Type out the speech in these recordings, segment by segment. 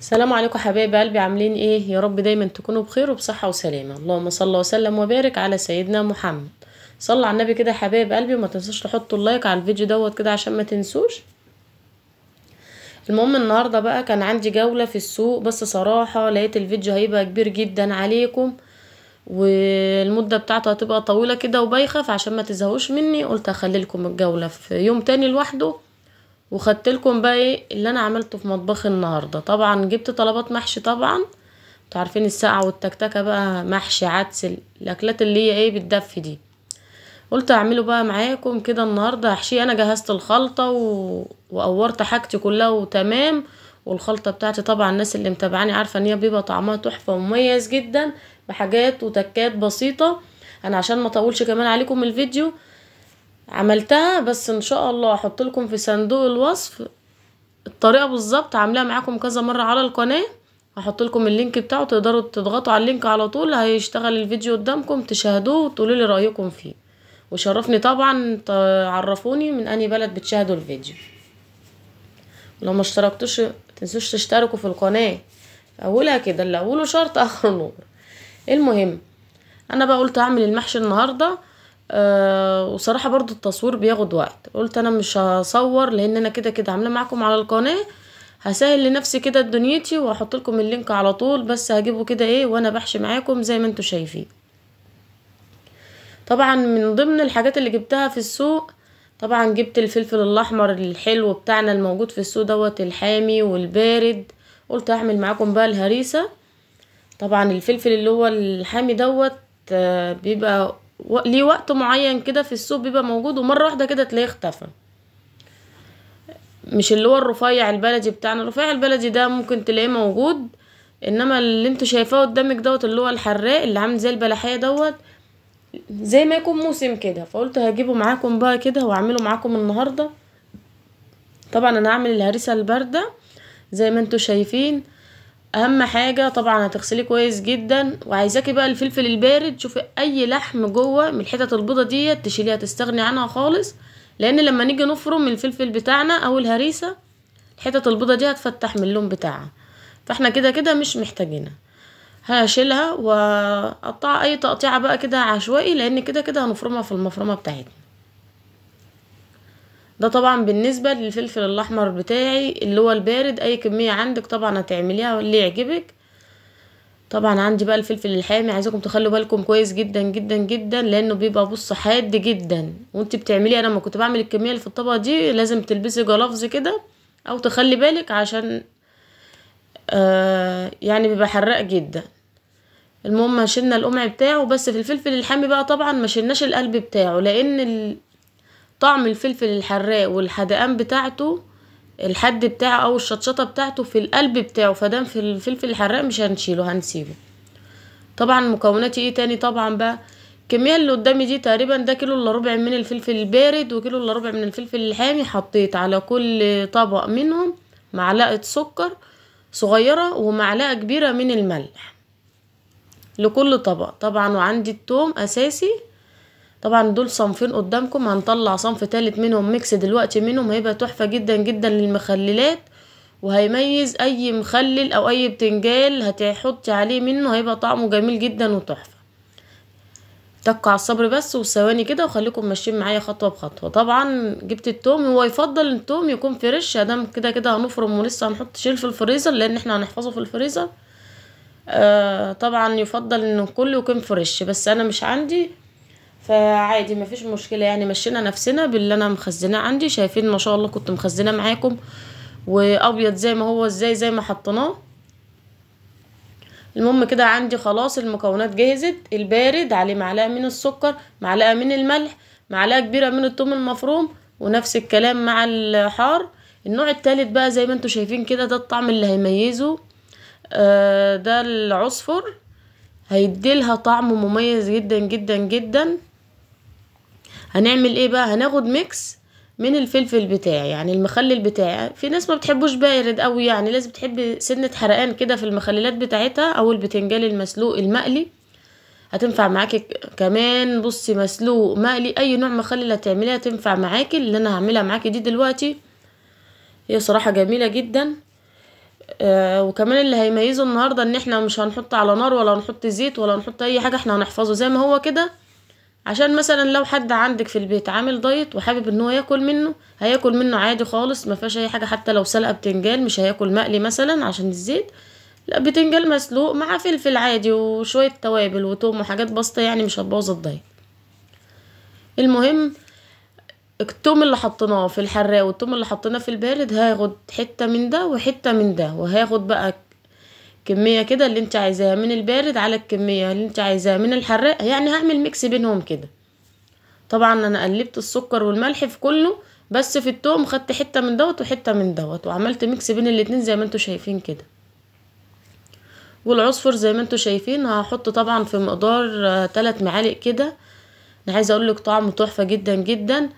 السلام عليكم حبايب قلبي عاملين ايه يا رب دايما تكونوا بخير وبصحه وسلامه اللهم صل وسلم وبارك على سيدنا محمد صلى على النبي كده حبايب قلبي وما تنسوش تحطوا اللايك على الفيديو دوت كده عشان ما تنسوش المهم النهارده بقى كان عندي جوله في السوق بس صراحه لقيت الفيديو هيبقى كبير جدا عليكم والمده بتاعته هتبقى طويله كده وبايخه فعشان ما تزهقوش مني قلت اخلي لكم الجوله في يوم تاني لوحده وخدت لكم بقى ايه اللي انا عملته في مطبخ النهارده طبعا جبت طلبات محشي طبعا انتوا عارفين السقعه والتكتكه بقى محشي عدس الاكلات اللي هي ايه بتدفي دي قلت اعمله بقى معاكم كده النهارده هحشيه انا جهزت الخلطه و... وقورت حاجتي كلها وتمام والخلطه بتاعتي طبعا الناس اللي متابعاني عارفه ان هي بيبقى طعمها تحفه ومميز جدا بحاجات وتكات بسيطه انا عشان ما اطولش كمان عليكم الفيديو عملتها بس ان شاء الله احط لكم في صندوق الوصف الطريقه بالظبط عاملاها معاكم كذا مره على القناه هحط لكم اللينك بتاعه تقدروا تضغطوا على اللينك على طول هيشتغل الفيديو قدامكم تشاهدوه وتقولوا لي رايكم فيه وشرفني طبعا تعرفوني من اني بلد بتشاهدوا الفيديو لو ما اشتركتوش تنسوش تشتركوا في القناه اولها كده اللي اوله شرط اخر نور المهم انا بقى قلت اعمل المحشي النهارده أه وصراحة برضو التصوير بياخد وقت قلت انا مش هصور لان انا كده كده عاملة معاكم على القناة هسهل لنفسي كده دنيتي وهحط لكم اللينك على طول بس هجيبه كده ايه وانا بحشي معاكم زي ما انتوا شايفين طبعا من ضمن الحاجات اللي جبتها في السوق طبعا جبت الفلفل الاحمر الحلو بتاعنا الموجود في السوق دوت الحامي والبارد قلت اعمل معاكم بقى الهريسه طبعا الفلفل اللي هو الحامي دوت آه، بيبقى ليه وقت معين كده في السوق بيبقى موجود ومره واحده كده تلاقيه اختفى مش اللي هو الرفيع البلدي بتاعنا الرفيع البلدي ده ممكن تلاقيه موجود انما اللي انتوا شايفاه قدامك دوت اللي هو الحراق اللي عامل زي البلحيه دوت زي ما يكون موسم كده فقلت هجيبه معاكم بقى كده واعمله معاكم النهارده طبعا انا هعمل الهريسه البارده زي ما انتوا شايفين اهم حاجه طبعا هتغسليه كويس جدا وعايزاكي بقى الفلفل البارد شوفي اي لحم جوه من الحتت البيضه ديت تشيليها تستغني عنها خالص لان لما نيجي نفرم الفلفل بتاعنا او الهريسه الحتت البيضه دي هتفتح من اللون بتاعها فاحنا كده كده مش محتاجينها هشيلها واقطعها اي تقطيعه بقى كده عشوائي لان كده كده هنفرمها في المفرمه بتاعتنا ده طبعا بالنسبة للفلفل الاحمر بتاعي اللي هو البارد اي كمية عندك طبعا هتعمليها اللي يعجبك طبعا عندي بقى الفلفل الحامي عايزاكم تخلوا بالكم كويس جدا جدا جدا لانه بيبقى بص حاد جدا وانت بتعمليه انا لما كنت بعمل الكميه اللي في الطبقه دي لازم تلبسي جلافز كده او تخلي بالك عشان آه يعني بيبقى حراق جدا المهم شلنا القمع بتاعه بس في الفلفل الحامي بقى طبعا ما شلناش القلب بتاعه لان طعم الفلفل الحراق والحدقان بتاعته الحد بتاعه او الشطشطه بتاعته في القلب بتاعه فدام في الفلفل الحراق مش هنشيله هنسيبه طبعا مكوناتي ايه تاني طبعا بقى الكميه اللي قدامي دي تقريبا ده كيلو الا ربع من الفلفل البارد وكيلو الا ربع من الفلفل الحامي حطيت على كل طبق منهم معلقه سكر صغيره ومعلقه كبيره من الملح لكل طبق طبعا وعندي التوم اساسي طبعا دول صنفين قدامكم هنطلع صنف تالت منهم ميكس دلوقتي منهم هيبقى تحفة جدا جدا للمخللات وهيميز اي مخلل او اي بتنجال هتحطي عليه منه هيبقى طعمه جميل جدا وتحفة تك على الصبر بس وثواني كده وخليكم ماشيين معايا خطوة بخطوة طبعا جبت التوم هو يفضل التوم يكون فريش ادام كده كده هنفرم ولسه هنحط شيل في الفريزر لان احنا هنحفظه في الفريزر آه طبعا يفضل ان كله يكون فريش بس انا مش عندي فعادي ما فيش مشكله يعني مشينا نفسنا باللي انا مخزناه عندي شايفين ما شاء الله كنت مخزناه معاكم وابيض زي ما هو ازاي زي ما حطيناه المهم كده عندي خلاص المكونات جهزت البارد عليه معلقه من السكر معلقه من الملح معلقه كبيره من الثوم المفروم ونفس الكلام مع الحار النوع التالت بقى زي ما انتوا شايفين كده ده الطعم اللي هيميزه آه ده العصفر هيديلها طعم مميز جدا جدا جدا هنعمل ايه بقى هناخد ميكس من الفلفل بتاعي يعني المخلل بتاعي في ناس ما بتحبوش بارد قوي يعني لازم تحب سنه حرقان كده في المخللات بتاعتها او البتنجان المسلوق المقلي هتنفع معاكي كمان بصي مسلوق مقلي اي نوع مخلل هتعمليها تنفع معاكي اللي انا هعملها معاكي دي دلوقتي هي صراحه جميله جدا آه وكمان اللي هيميزه النهارده ان احنا مش هنحط على نار ولا هنحط زيت ولا هنحط اي حاجه احنا هنحفظه زي ما هو كده عشان مثلا لو حد عندك في البيت عامل دايت وحابب ان هو ياكل منه هياكل منه عادي خالص ما فيهاش اي حاجه حتى لو سلقه بتنجان مش هياكل مقلي مثلا عشان الزيت لا بتنجان مسلوق مع فلفل عادي وشويه توابل وتوم وحاجات بسيطه يعني مش هتبوظ الدايت المهم التوم اللي حطيناه في الحراق والتوم اللي حطيناه في البارد هاخد حته من ده وحته من ده وهاخد بقى كميه كده اللي انت عايزاها من البارد على الكميه اللي انت عايزاها من الحراق يعني هعمل ميكس بينهم كده طبعا انا قلبت السكر والملح في كله بس في التوم خدت حته من دوت وحته من دوت وعملت ميكس بين الاتنين زي ما انتوا شايفين كده والعصفر زي ما انتوا شايفين هحط طبعا في مقدار تلات معالق كده انا عايزه اقولك طعمه تحفه جدا جدا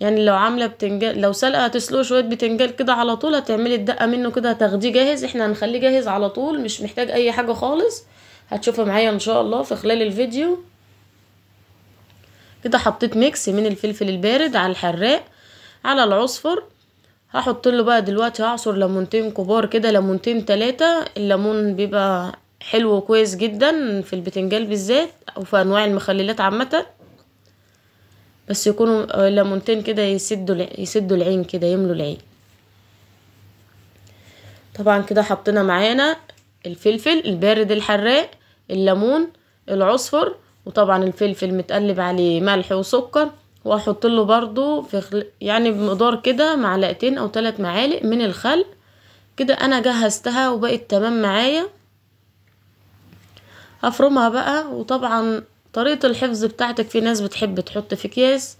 يعني لو عامله بتنجان لو سلقه هتسلقه شويه بتنجان كده على طول هتعملي الدقه منه كده هتاخديه جاهز احنا هنخليه جاهز على طول مش محتاج اي حاجه خالص هتشوفها معايا ان شاء الله في خلال الفيديو كده حطيت ميكس من الفلفل البارد على الحراق على العصفر هحط له بقى دلوقتي هعصر ليمونتين كبار كده ليمونتين تلاتة الليمون بيبقى حلو وكويس جدا في البتنجال بالذات او في انواع المخللات عامه بس يكونوا آه، ليمونتين كده يسدوا يسدوا العين كده يملوا العين طبعا كده حطينا معانا الفلفل البارد الحراق الليمون العصفر وطبعا الفلفل متقلب عليه ملح وسكر واحط له برضو في خل... يعني بمقدار كده معلقتين او ثلاث معالق من الخل كده انا جهزتها وبقت تمام معايا هفرمها بقى وطبعا طريقة الحفظ بتاعتك في ناس بتحب تحط في اكياس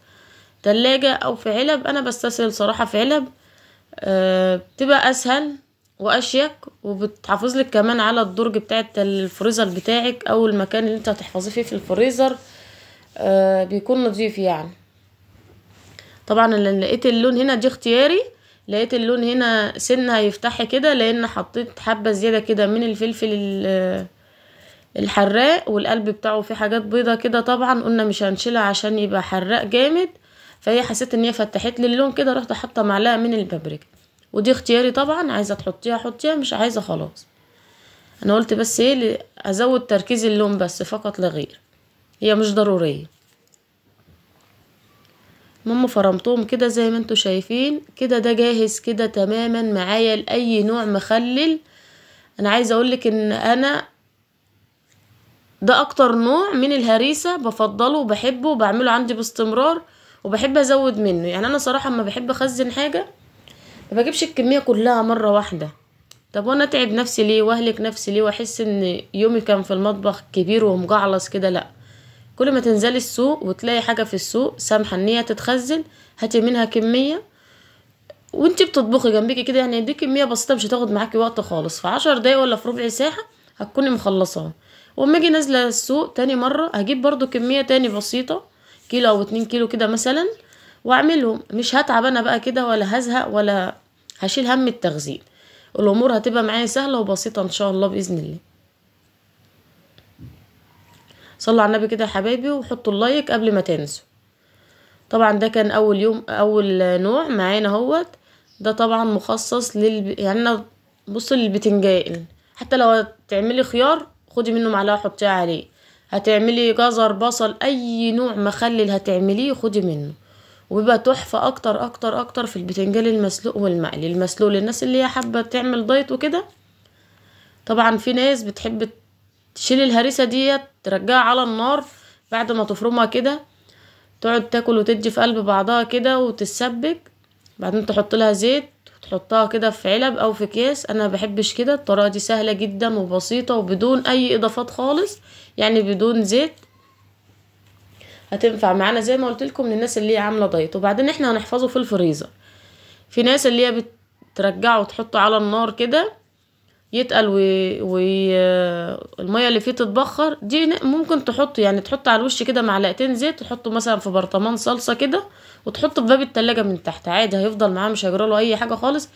تلاجة او في علب انا بستسهل صراحة في علب أه بتبقى اسهل واشيك وبتحافظ لك كمان على الدرج بتاع الفريزر بتاعك او المكان اللي انت هتحفظيه فيه في الفريزر أه بيكون نظيف يعني طبعا لقيت اللون هنا دي اختياري لقيت اللون هنا سنة هيفتحي كده لان حطيت حبة زيادة كده من الفلفل الحراق والقلب بتاعه فيه حاجات بيضة كده طبعا قلنا مش هنشيلها عشان يبقى حراق جامد فهي حسيت ان هي فتحت لي اللون كده رحت حاطه معلقه من البابريكا ودي اختياري طبعا عايزه تحطيها حطيها مش عايزه خلاص انا قلت بس ايه ازود تركيز اللون بس فقط لا غير هي مش ضروريه المهم فرمتهم كده زي ما انتوا شايفين كده ده جاهز كده تماما معايا لاي نوع مخلل انا عايزه اقولك ان انا ده اكتر نوع من الهريسة بفضله وبحبه وبعمله عندي باستمرار وبحب ازود منه يعني انا صراحة ما بحب اخزن حاجة ما بجيبش الكمية كلها مرة واحدة طب وانا اتعب نفسي ليه واهلك نفسي ليه واحس ان يومي كان في المطبخ كبير ومجعلص كده لا كل ما تنزلي السوق وتلاقي حاجة في السوق سامحة ان هي تتخزن هاتي منها كمية وانتي بتطبخي جنبك كده يعني دي كمية بسيطة مش هتاخد معاكي وقت خالص في عشر دقايق ولا في ربع ساعة هتكوني مخلصاها واما اجي نازله السوق تاني مره هجيب برضو كميه تاني بسيطه كيلو او اتنين كيلو كده مثلا واعملهم مش هتعب انا بقى كده ولا هزهق ولا هشيل هم التخزين الامور هتبقى معايا سهله وبسيطه ان شاء الله باذن الله صلوا على النبي كده يا حبايبي وحطوا اللايك قبل ما تنسوا طبعا ده كان اول يوم اول نوع معانا اهوت ده طبعا مخصص لل يعني بصوا للبتنجان حتى لو هتعملي خيار خدي منه معلقه حطيها عليه هتعملي جزر بصل اي نوع مخلل هتعمليه خدي منه وبيبقى تحفه اكتر اكتر اكتر في البتنجان المسلوق والمقلي المسلوق للناس اللي هي حابه تعمل دايت وكده طبعا في ناس بتحب تشيل الهريسه ديت ترجعها على النار بعد ما تفرمها كده تقعد تاكل وتدي في قلب بعضها كده وتتسبك بعدين تحط لها زيت تحطها كده في علب او في اكياس انا بحبش كده الطريقه دي سهله جدا وبسيطه وبدون اي اضافات خالص يعني بدون زيت هتنفع معانا زي ما قلت لكم للناس اللي هي عامله دايت وبعدين احنا هنحفظه في الفريزر في ناس اللي هي بترجعه وتحطه على النار كده يتقل والميه اللي فيه تتبخر دي ممكن تحطه يعني تحط على الوش كده معلقتين زيت تحطه مثلا في برطمان صلصه كده وتحطه في باب التلاجة من تحت عادي هيفضل معاه مش هيجراله اي حاجه خالص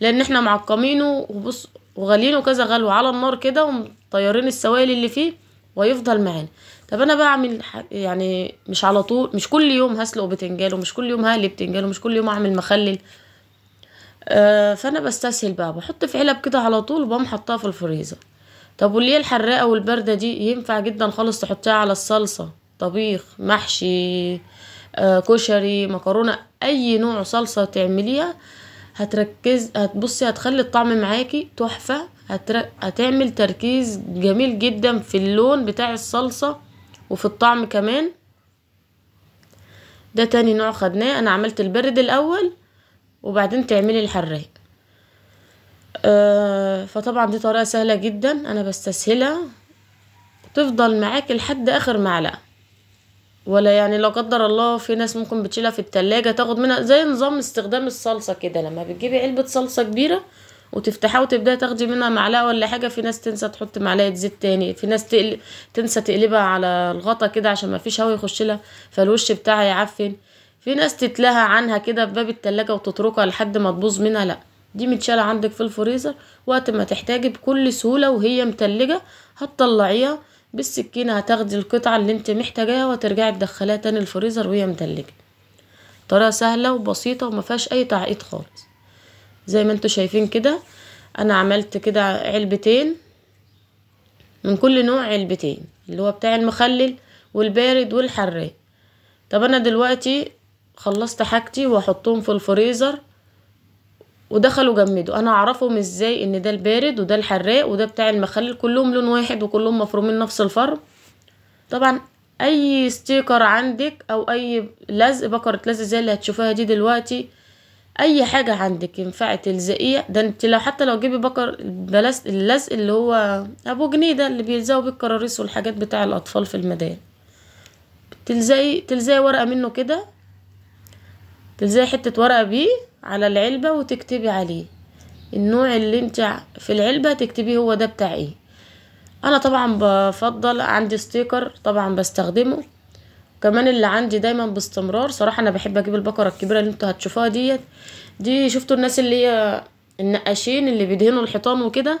لان احنا معقمينه وبص وغالينه كذا غلوه على النار كده ومطيرين السوائل اللي فيه ويفضل معانا طب انا بعمل يعني مش على طول مش كل يوم هسلق بتنجان ومش كل يوم هقلي بتنجان ومش كل يوم اعمل مخلل آه، فانا بستسهل بقى بحط في علب كده على طول وبقوم حطها في الفريزر طب واللي الحراقه والبرده دي ينفع جدا خالص تحطيها على الصلصه طبيخ محشي آه، كشري مكرونه اي نوع صلصه تعمليها هتركز هتبصي هتخلي الطعم معاكي تحفه هتر... هتعمل تركيز جميل جدا في اللون بتاع الصلصه وفي الطعم كمان ده تاني نوع خدناه انا عملت البرد الاول وبعدين تعملي الحراق آه فطبعا دي طريقه سهله جدا انا بستسهلها تفضل معاك لحد اخر معلقه ولا يعني لو قدر الله في ناس ممكن بتشيلها في التلاجة تاخد منها زي نظام استخدام الصلصة كده لما بتجيبي علبة صلصة كبيرة وتفتحها وتبدأي تاخدي منها معلقة ولا حاجة في ناس تنسى تحط معلقة زيت تاني في ناس تقل... تنسى تقلبها على الغطا كده عشان ما فيش هوا يخش لها فالوش بتاعها يعفن في ناس تتلهى عنها كده في باب التلاجة وتتركها لحد ما تبوظ منها لأ دي متشالة عندك في الفريزر وقت ما تحتاجي بكل سهولة وهي متلجة هتطلعيها بالسكينة هتاخدي القطعة اللي انت محتاجاها وترجعي تدخليها تاني الفريزر وهي متلجة طريقة سهلة وبسيطة ومفيهاش أي تعقيد خالص زي ما انتوا شايفين كده أنا عملت كده علبتين من كل نوع علبتين اللي هو بتاع المخلل والبارد والحراق طب أنا دلوقتي خلصت حاجتي واحطهم في الفريزر ودخلوا جمدوا انا اعرفهم ازاي ان ده البارد وده الحراق وده بتاع المخلل كلهم لون واحد وكلهم مفرومين نفس الفرم طبعا اي ستيكر عندك او اي لزق بكرة لزق زي اللي هتشوفها دي دلوقتي اي حاجة عندك ينفع تلزقيها ده انت لو حتى لو جيبي بكر بلاست اللزق اللي هو ابو جنيه ده اللي بيلزقوا بيه الكراريس والحاجات بتاع الاطفال في المدارس تلزقي تلزقي ورقة منه كده تلزقي حتة ورقة بيه على العلبة وتكتبي عليه النوع اللي انت في العلبة تكتبيه هو ده بتاع ايه انا طبعا بفضل عندي ستيكر طبعا بستخدمه كمان اللي عندي دايما باستمرار صراحة انا بحب اجيب البكرة الكبيرة اللي انتوا هتشوفوها ديت دي شفتوا الناس اللي هي النقاشين اللي بيدهنوا الحيطان وكده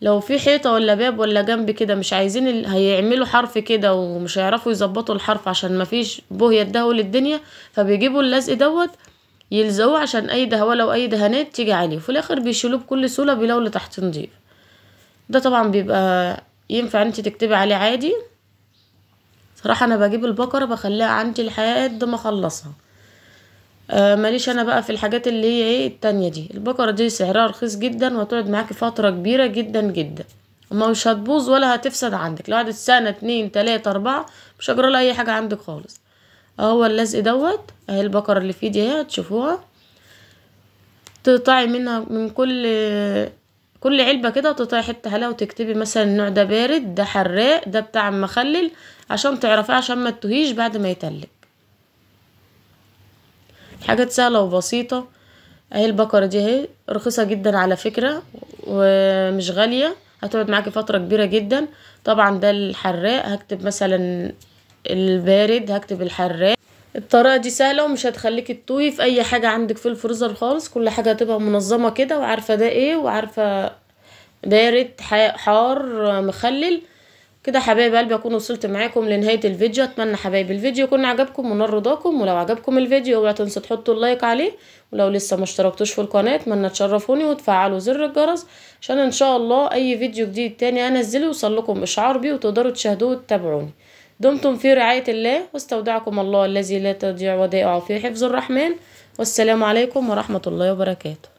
لو في حيطة ولا باب ولا جنب كده مش عايزين ال... هيعملوا حرف كده ومش هيعرفوا يظبطوا الحرف عشان مفيش بوه دهو للدنيا فبيجيبوا اللزق دوت يلزقوه عشان اي دهولة واي دهانات تيجي عليه وفي الاخر بيشيلوه بكل سهولة اللي تحت نضيف ده طبعا بيبقى ينفع انت تكتبي عليه عادي صراحة انا بجيب البقرة بخليها عندي لحد ما اخلصها آه ماليش انا بقى في الحاجات اللي هي ايه التانية دي البقرة دي سعرها رخيص جدا وهتقعد معاكي فترة كبيرة جدا جدا مش هتبوظ ولا هتفسد عندك لو قعدت سنة اتنين تلاتة اربعة مش هجرى اي حاجة عندك خالص اهو اللزق دوت اهي البقرة اللي في ايدي اهي هتشوفوها تقطعي منها من كل كل علبة كده تقطعي حتة هلا وتكتبي مثلا النوع ده بارد ده حراق ده بتاع مخلل عشان تعرفيه عشان ما تتهيش بعد ما يتلج حاجات سهلة وبسيطة اهي البقرة دي اهي رخيصة جدا على فكرة ومش غالية هتقعد معاكي فترة كبيرة جدا طبعا ده الحراق هكتب مثلا البارد هكتب الحراق الطريقة دي سهلة ومش هتخليكي تطوي في اي حاجة عندك في الفريزر خالص كل حاجة هتبقى منظمة كده وعارفة ده ايه وعارفة بارد حار مخلل كده حبايب قلبي اكون وصلت معاكم لنهايه الفيديو اتمنى حبايب الفيديو يكون عجبكم ونال رضاكم ولو عجبكم الفيديو اوعوا تنسوا تحطوا اللايك عليه ولو لسه ما اشتركتوش في القناه اتمنى تشرفوني وتفعلوا زر الجرس عشان ان شاء الله اي فيديو جديد تاني انزله يوصل لكم اشعار بيه وتقدروا تشاهدوه وتتابعوني دمتم في رعايه الله واستودعكم الله الذي لا تضيع ودائعه في حفظ الرحمن والسلام عليكم ورحمه الله وبركاته